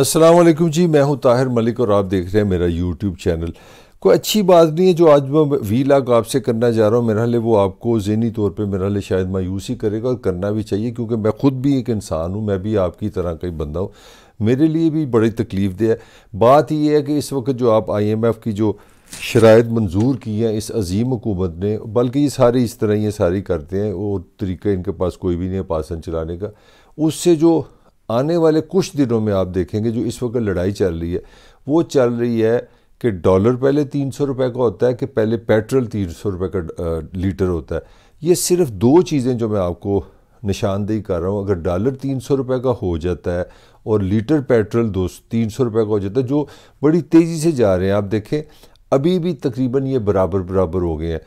असलम जी मैं हूं ताहिर मलिक और आप देख रहे हैं मेरा यूट्यूब चैनल कोई अच्छी बात नहीं है जो आज मैं वी लाख आपसे करना जा रहा हूँ मेरा लिए वो आपको जहनी तौर पे मेरा लिए शायद मायूस ही करेगा और करना भी चाहिए क्योंकि मैं ख़ुद भी एक इंसान हूँ मैं भी आपकी तरह का ही बंदा हूँ मेरे लिए भी बड़ी तकलीफ़ दे है बात यह है कि इस वक्त जो आप आई एम एफ़ की जो शराइ मंजूर की हैं इस अजीम हुकूमत ने बल्कि ये सारे इस तरह ये सारी करते हैं और तरीका इनके पास कोई भी नहीं है पासन चलाने का उससे जो आने वाले कुछ दिनों में आप देखेंगे जो इस वक्त लड़ाई चल रही है वो चल रही है कि डॉलर पहले तीन सौ रुपये का होता है कि पहले पेट्रोल तीन सौ रुपये का लीटर होता है ये सिर्फ दो चीज़ें जो मैं आपको निशानदेही कर रहा हूँ अगर डॉलर तीन सौ रुपये का हो जाता है और लीटर पेट्रोल दो तीन सौ रुपये का हो जाता है जो बड़ी तेज़ी से जा रहे हैं आप देखें अभी भी तकरीबन ये बराबर बराबर हो गए हैं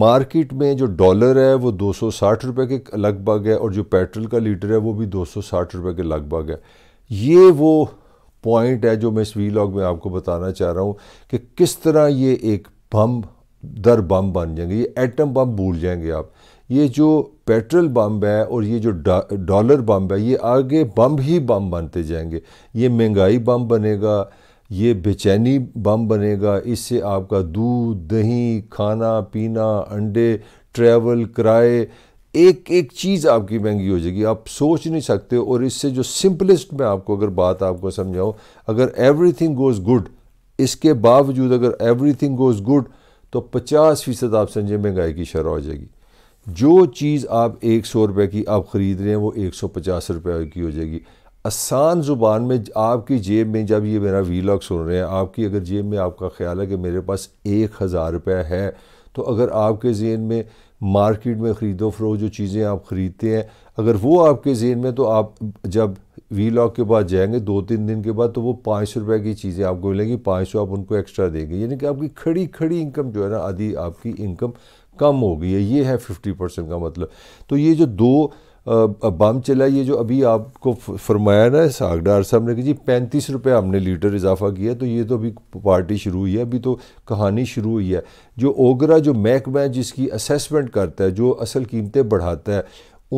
मार्केट में जो डॉलर है वो 260 रुपए के लगभग है और जो पेट्रोल का लीटर है वो भी 260 रुपए के लगभग है ये वो पॉइंट है जो मैं इस वीलॉग में आपको बताना चाह रहा हूँ कि किस तरह ये एक बम दर बम बन जाएंगे ये एटम बम भूल जाएंगे आप ये जो पेट्रोल बम है और ये जो डॉलर बम है ये आगे बम ही बम बनते जाएंगे ये महंगाई बम बनेगा ये बेचैनी बम बनेगा इससे आपका दूध दही खाना पीना अंडे ट्रैवल किराए एक एक चीज़ आपकी महंगी हो जाएगी आप सोच नहीं सकते और इससे जो सिंपलेस्ट में आपको अगर बात आपको समझाऊँ अगर एवरीथिंग गोज़ गुड इसके बावजूद अगर एवरीथिंग गोज़ गुड तो पचास फ़ीसद आप समझें महंगाई की शरह हो जाएगी जो चीज़ आप एक सौ रुपये की आप ख़रीद रहे हैं वो एक सौ पचास रुपये की हो जाएगी आसान ज़ुबान में आपकी जेब में जब ये मेरा वीलॉग सुन रहे हैं आपकी अगर जेब में आपका ख्याल है कि मेरे पास एक हज़ार रुपया है तो अगर आपके जेन में मार्केट में ख़रीदो फरो जो चीज़ें आप ख़रीदते हैं अगर वो आपके जेन में तो आप जब वी लॉग के बाद जाएंगे दो तीन दिन के बाद तो वो पाँच सौ रुपये की चीज़ें आपको मिलेंगी पाँच सौ आप उनको एक्स्ट्रा देंगे यानी कि आपकी खड़ी खड़ी इनकम जो है ना आधी आपकी इनकम कम हो गई है ये है फिफ्टी परसेंट का मतलब तो ये जो दो बम चला ये जो अभी आपको फरमाया ना सागडार साहब ने कि जी पैंतीस रुपये हमने लीटर इजाफा किया तो ये तो अभी पार्टी शुरू हुई है अभी तो कहानी शुरू हुई है जो ओगरा जो महकमा है जिसकी असेसमेंट करता है जो असल कीमतें बढ़ाता है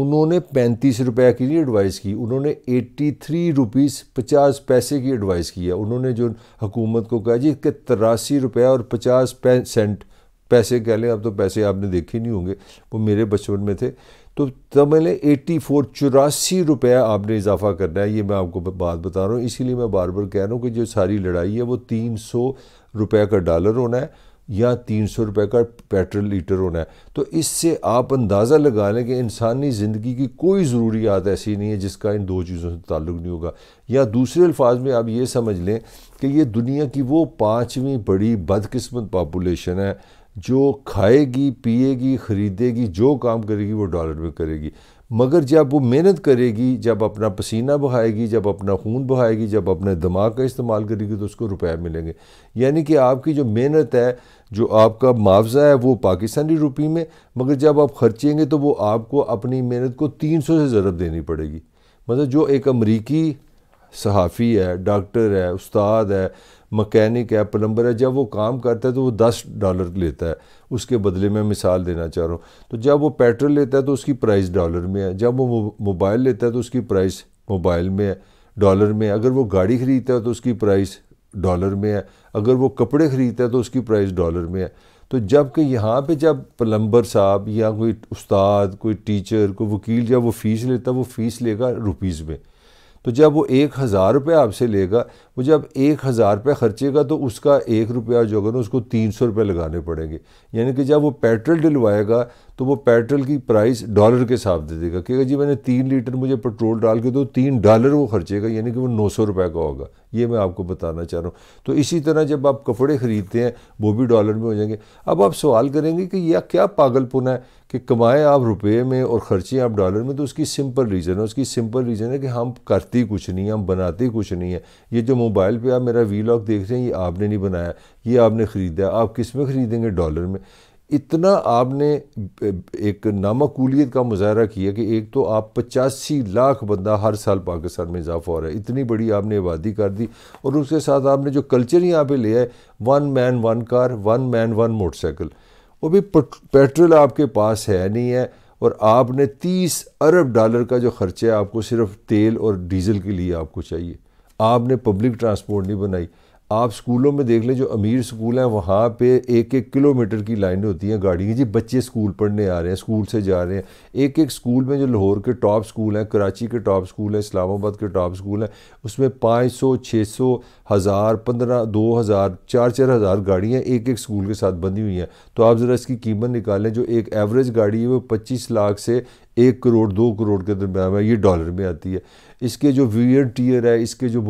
उन्होंने पैंतीस रुपये की नहीं एडवाइस की उन्होंने एट्टी थ्री रुपीज़ पचास पैसे की एडवाइस की है उन्होंने जो हुकूमत को कहा जी कि तिरासी रुपये और पचास सेंट पैसे कह लें अब तो पैसे आपने देखे नहीं होंगे वो मेरे बचपन में थे तो तमिल एट्टी फोर चौरासी रुपया आपने इजाफा करना है ये मैं आपको बात बता रहा हूँ इसीलिए मैं बार बार कह रहा हूँ कि जो सारी लड़ाई है वो तीन सौ रुपये का डॉलर होना है या तीन सौ रुपये का पेट्रोल लीटर होना है तो इससे आप अंदाज़ा लगा लें कि इंसानी ज़िंदगी की कोई ज़रूरियात ऐसी नहीं है जिसका इन दो चीज़ों से ताल्लुक नहीं होगा या दूसरे अल्फाज में आप ये समझ लें कि ये दुनिया की वो पाँचवीं बड़ी बदकस्मत पापुलेशन है जो खाएगी पिएगी ख़रीदेगी जो काम करेगी वो डॉलर में करेगी मगर जब वो मेहनत करेगी जब अपना पसीना बहाएगी जब अपना खून बहाएगी जब अपने दिमाग का इस्तेमाल करेगी तो उसको रुपए मिलेंगे यानी कि आपकी जो मेहनत है जो आपका मुआवजा है वो पाकिस्तानी रुपये में मगर जब आप खर्चेंगे तो वो आपको अपनी मेहनत को तीन सौ से ज़रूरत देनी पड़ेगी मतलब जो एक अमरीकी सहाफ़ी है डॉक्टर है उस्ताद है मकैनिक है प्लम्बर है जब वो काम करता है तो वो दस डॉलर लेता है उसके बदले में मिसाल देना चाह रहा हूँ तो जब वो पेट्रोल लेता है तो उसकी प्राइस डॉलर में है जब वो मोबाइल लेता है तो उसकी प्राइस मोबाइल में है डॉलर में अगर वो गाड़ी ख़रीदता है तो उसकी प्राइस डॉलर में है अगर वो कपड़े ख़रीदता है तो उसकी प्राइस डॉलर में है तो जबकि यहाँ पे जब प्लम्बर साहब या कोई उस्ताद कोई टीचर कोई वकील जब वो फ़ीस लेता है वो फ़ीस लेगा रुपीज़ में तो जब वो एक हज़ार रुपये आपसे लेगा वो जब एक हज़ार रुपये खर्चेगा तो उसका एक रुपया जो होगा ना उसको तीन सौ रुपये लगाने पड़ेंगे यानी कि जब वो पेट्रोल डलवाएगा तो वो पेट्रोल की प्राइस डॉलर के हिसाब दे देगा कि अगर जी मैंने तीन लीटर मुझे पेट्रोल डाल के तो तीन डॉलर वो खर्चेगा यानी कि वो नौ सौ रुपये का होगा ये मैं आपको बताना चाह रहा हूँ तो इसी तरह जब आप कपड़े ख़रीदते हैं वो भी डॉलर में हो जाएंगे अब आप सवाल करेंगे कि यह क्या पागलपुना है कि कमाएं आप रुपए में और ख़र्चें आप डॉलर में तो उसकी सिंपल रीज़न है उसकी सिंपल रीज़न है कि हम करते कुछ नहीं हम बनाते कुछ नहीं है ये जो मोबाइल पे आप मेरा वी देख रहे हैं ये आपने नहीं बनाया ये आपने ख़रीदा आप किस में ख़रीदेंगे डॉलर में इतना आपने एक नामाकूलियत का मुजाहरा किया कि एक तो आप पचासी लाख बंदा हर साल पाकिस्तान में इजाफा हो रहा है इतनी बड़ी आपने आबादी कर दी और उसके साथ आपने जो कल्चर यहाँ पे ले आए one man one car one man one motorcycle वो भी पेट्रोल आपके पास है नहीं है और आपने तीस अरब डॉलर का जो खर्चा है आपको सिर्फ तेल और डीजल के लिए आपको चाहिए आपने पब्लिक ट्रांसपोर्ट नहीं बनाई आप स्कूलों में देख लें जो अमीर स्कूल हैं वहाँ पे एक एक किलोमीटर की लाइनें होती हैं गाड़ी की जी बच्चे स्कूल पढ़ने आ रहे हैं स्कूल से जा रहे हैं एक एक स्कूल में जो लाहौर के टॉप स्कूल हैं कराची के टॉप स्कूल हैं इस्लामाबाद के टॉप स्कूल हैं उसमें पाँच सौ छः सौ हज़ार पंद्रह दो हज़ार चार चार हज़ार गाड़ियाँ एक एक स्कूल के साथ बंधी हुई हैं तो आप ज़रा इसकी कीमत निकालें जो एक एवरेज गाड़ी है वो पच्चीस लाख से एक करोड़ दो करोड़ के दरम्यान में ये डॉलर में आती है इसके जो वीयर टीयर है इसके जो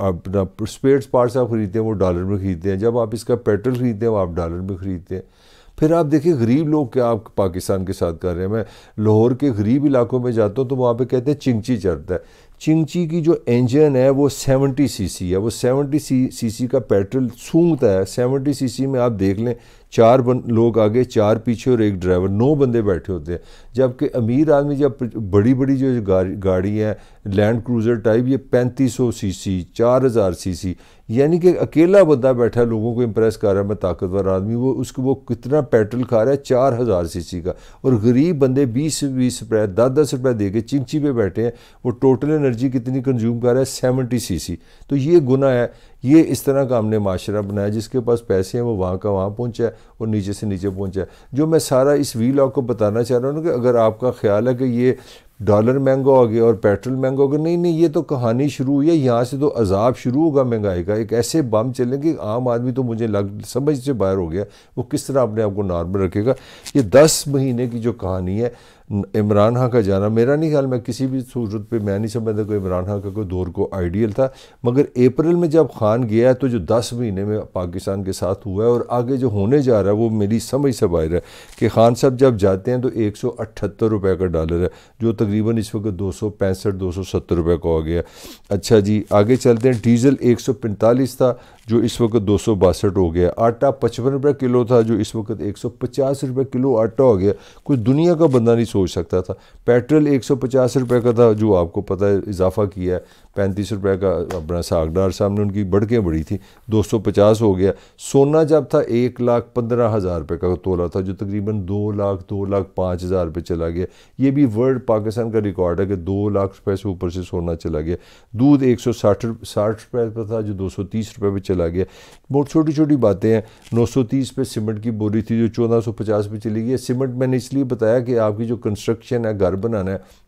अपना स्पेट्स पार्ट्स आप ख़रीदते हैं वो डॉलर में ख़रीदते हैं जब आप इसका पेट्रोल ख़रीदते हैं वो आप डॉलर में ख़रीदते हैं फिर आप देखिए गरीब लोग क्या आप पाकिस्तान के साथ कर रहे हैं मैं लाहौर के गरीब इलाकों में जाता हूँ तो वहाँ पे कहते हैं चिंची चढ़ता है चिंची की जो इंजन है वो 70 सीसी है वो 70 सीसी का पेट्रोल सूंघता है 70 सीसी में आप देख लें चार बन, लोग आगे चार पीछे और एक ड्राइवर नौ बंदे बैठे होते हैं जबकि अमीर आदमी जब बड़ी बड़ी जो गाड़ी गाड़ी है लैंड क्रूज़र टाइप ये 3500 सीसी 4000 सीसी यानी कि अकेला बंदा बैठा लोगों को इम्प्रेस कर रहा है मैं ताकतवर आदमी वो उसको वो कितना पेट्रोल खा रहा है चार हज़ार सी का और गरीब बंदे बीस बीस रुपये दस दस रुपये दे के चिंची पर बैठे हैं वो टोटल एनर्जी कितनी कंज्यूम कर रहा है सेवेंटी सी तो ये गुना है ये इस तरह का हमने माशरा बनाया जिसके पास पैसे हैं वो वहाँ का वहाँ पहुँचा है और नीचे से नीचे पहुँचा है जो मैं सारा इस वी लॉक को बताना चाह रहा हूँ कि अगर आपका ख्याल है कि ये डॉलर महंगा हो गया और पेट्रोल महंगा हो गया नहीं नहीं ये तो कहानी शुरू हुई है यहाँ से तो अजाब शुरू होगा महंगाई का एक ऐसे बम चलें कि आम आदमी तो मुझे लग समझ से बाहर हो गया वो किस तरह अपने आप को नॉर्मल रखेगा ये दस महीने की जो कहानी है इमरान खां का जाना मेरा नहीं ख्याल मैं किसी भी सूरत पे मैं नहीं समझता कोई इमरान खां का कोई दौर को आइडियल था मगर अप्रैल में जब खान गया है तो जो दस महीने में पाकिस्तान के साथ हुआ है और आगे जो होने जा रहा है वो मेरी समझ से बाहर है कि खान साहब जब जाते हैं तो एक सौ अठहत्तर रुपये का डॉलर है जो तकरीबन इस वक्त दो सौ पैंसठ दो सौ सत्तर रुपये का हो गया अच्छा जी आगे चलते हैं डीजल एक सौ पैंतालीस था जो इस वक्त दो सौ बासठ हो गया आटा पचपन रुपये किलो था जो इस वक्त एक सौ पचास रुपये किलो आटा हो गया कुछ दुनिया का बंदा नहीं सोच सकता था पेट्रोल एक सौ पचास का था जो आपको पता है इजाफा किया है पैंतीस रुपये का अपना सागडार साहब ने उनकी बढ़कें बढ़ी थी दो सौ पचास हो गया सोना जब था एक लाख पंद्रह हज़ार रुपये का तोला था जो तकरीबन दो लाख दो लाख पाँच हज़ार रुपये चला गया ये भी वर्ल्ड पाकिस्तान का रिकॉर्ड है कि दो लाख रुपये से ऊपर से सोना चला गया दूध एक सौ साठ साठ रुपये था जो दो सौ तीस रुपये चला गया बहुत छोटी छोटी बातें हैं नौ सौ तीस सीमेंट की बोरी थी जो चौदह सौ पचास चली गई सीमेंट मैंने इसलिए बताया कि आपकी जो कंस्ट्रक्शन है घर बनाना है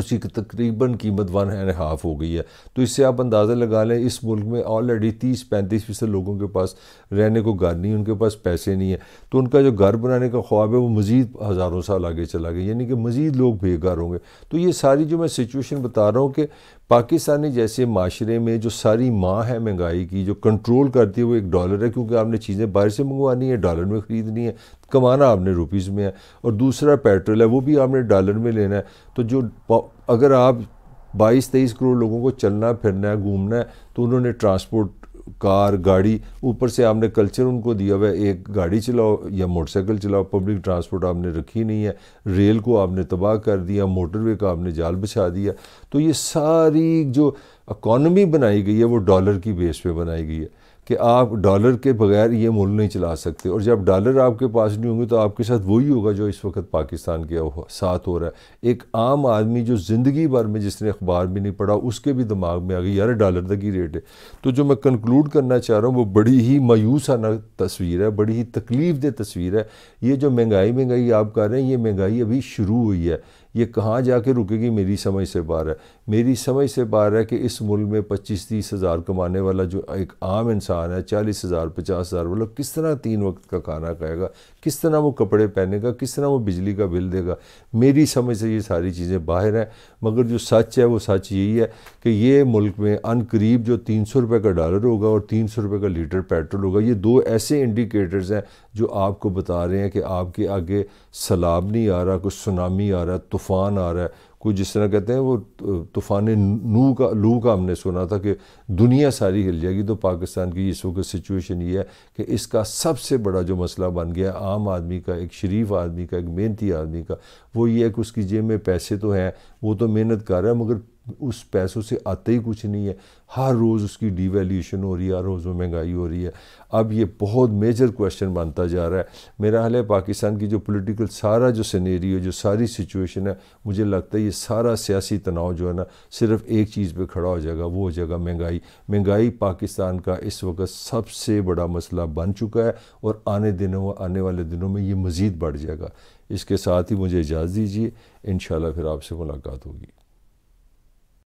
उसकी तकरीबन कीमत वन एंड हाफ हो गई है तो इससे आप अंदाज़ा लगा लें इस मुल्क में ऑलरेडी तीस पैंतीस फीसद लोगों के पास रहने को घर नहीं उनके पास पैसे नहीं है तो उनका जो घर बनाने का ख्वाब है वो मज़ीद हज़ारों साल आगे चला गया यानी कि मज़ीद लोग बेघर होंगे तो ये सारी जो मैं सिचुएशन बता रहा हूँ कि पाकिस्तानी जैसे माशरे में जो सारी माँ है महंगाई की जो कंट्रोल करती है वो एक डॉलर है क्योंकि आपने चीज़ें बाहर से मंगवानी है डॉलर में ख़रीदनी है कमाना आपने रुपीज़ में है और दूसरा पेट्रोल है वो भी आपने डॉलर में लेना है तो जो अगर आप बाईस तेईस करोड़ लोगों को चलना फिरना है घूमना है तो उन्होंने ट्रांसपोर्ट कार गाड़ी ऊपर से आपने कल्चर उनको दिया हुआ है एक गाड़ी चलाओ या मोटरसाइकिल चलाओ पब्लिक ट्रांसपोर्ट आपने रखी नहीं है रेल को आपने तबाह कर दिया मोटरवे का आपने जाल बिछा दिया तो ये सारी जो इकानमी बनाई गई है वो डॉलर की बेस पे बनाई गई है कि आप डॉलर के बगैर ये मुल्क नहीं चला सकते और जब डॉलर आपके पास नहीं होंगे तो आपके साथ वही होगा जो इस वक्त पाकिस्तान के साथ हो रहा है एक आम आदमी जो ज़िंदगी भर में जिसने अखबार भी नहीं पढ़ा उसके भी दिमाग में आ गई यार डॉलर तक ही रेट है तो जो मैं कंक्लूड करना चाह रहा हूँ वो बड़ी ही मायूसाना तस्वीर है बड़ी ही तकलीफ दह तस्वीर है ये जो महंगाई महंगाई आप कर रहे हैं ये महंगाई अभी शुरू हुई है ये कहाँ जाके रुकेगी मेरी समझ से बाहर है मेरी समझ से बाहर है कि इस मुल्क में पच्चीस तीस हज़ार कमाने वाला जो एक आम इंसान है चालीस हज़ार पचास हज़ार वाला मतलब किस तरह तीन वक्त का खाना खाएगा किस तरह वो कपड़े पहनेगा किस तरह वो बिजली का बिल देगा मेरी समझ से ये सारी चीज़ें बाहर हैं मगर जो सच है वो सच यही है कि ये मुल्क में करीब जो तीन सौ रुपये का डॉलर होगा और तीन सौ रुपये का लीटर पेट्रोल होगा ये दो ऐसे इंडिकेटर्स हैं जो आपको बता रहे हैं कि आपके आगे सलाब नहीं आ रहा कुछ सुनामी आ रहा तो तूफ़ान आ रहा है कोई जिस तरह कहते हैं वो तूफ़ान नू का लू का हमने सुना था कि दुनिया सारी हिल जाएगी तो पाकिस्तान की इस वक्त सिचुएशन ये है कि इसका सबसे बड़ा जो मसला बन गया आम आदमी का एक शरीफ आदमी का एक मेहनती आदमी का वो ये है कि उसकी जेब में पैसे तो हैं वो तो मेहनत कर रहा है मगर उस पैसों से आते ही कुछ नहीं है हर रोज़ उसकी डिवेल्यूशन हो रही है हर रोज़ में महंगाई हो रही है अब ये बहुत मेजर क्वेश्चन बनता जा रहा है मेरा हाल है पाकिस्तान की जो पॉलिटिकल सारा जो है जो सारी सिचुएशन है मुझे लगता है ये सारा सियासी तनाव जो है ना सिर्फ एक चीज़ पे खड़ा हो जाएगा वो हो जाएगा महंगाई महंगाई पाकिस्तान का इस वक्त सबसे बड़ा मसला बन चुका है और आने दिनों आने वाले दिनों में ये मज़ीद बढ़ जाएगा इसके साथ ही मुझे इजाज़त दीजिए इन फिर आपसे मुलाकात होगी